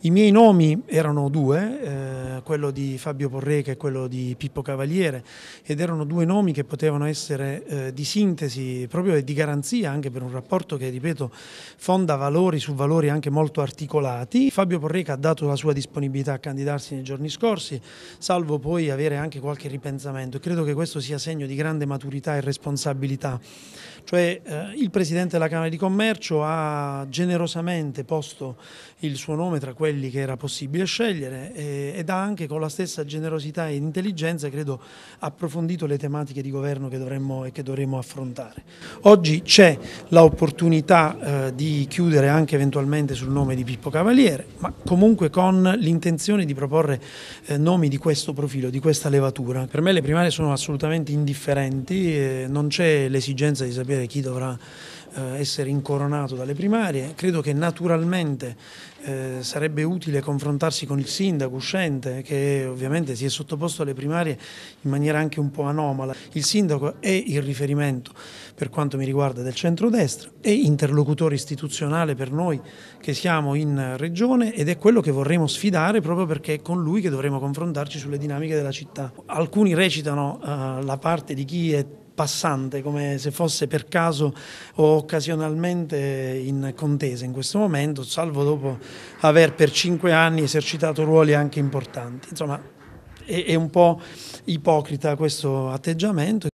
I miei nomi erano due, eh, quello di Fabio Porreca e quello di Pippo Cavaliere, ed erano due nomi che potevano essere eh, di sintesi proprio e di garanzia anche per un rapporto che, ripeto, fonda valori su valori anche molto articolati. Fabio Porreca ha dato la sua disponibilità a candidarsi nei giorni scorsi, salvo poi avere anche qualche ripensamento. Credo che questo sia segno di grande maturità e responsabilità cioè eh, il Presidente della Camera di Commercio ha generosamente posto il suo nome tra quelli che era possibile scegliere e, eh, ed ha anche con la stessa generosità e intelligenza, credo, approfondito le tematiche di governo che dovremmo e che dovremmo affrontare. Oggi c'è l'opportunità eh, di chiudere anche eventualmente sul nome di Pippo Cavaliere, ma comunque con l'intenzione di proporre eh, nomi di questo profilo, di questa levatura. Per me le primarie sono assolutamente indifferenti, eh, non c'è l'esigenza di sapere sapere chi dovrà eh, essere incoronato dalle primarie. Credo che naturalmente eh, sarebbe utile confrontarsi con il sindaco uscente che ovviamente si è sottoposto alle primarie in maniera anche un po' anomala. Il sindaco è il riferimento per quanto mi riguarda del centrodestra, è interlocutore istituzionale per noi che siamo in regione ed è quello che vorremmo sfidare proprio perché è con lui che dovremo confrontarci sulle dinamiche della città. Alcuni recitano eh, la parte di chi è passante, come se fosse per caso o occasionalmente in contesa in questo momento, salvo dopo aver per cinque anni esercitato ruoli anche importanti. Insomma, è, un po' ipocrita questo atteggiamento.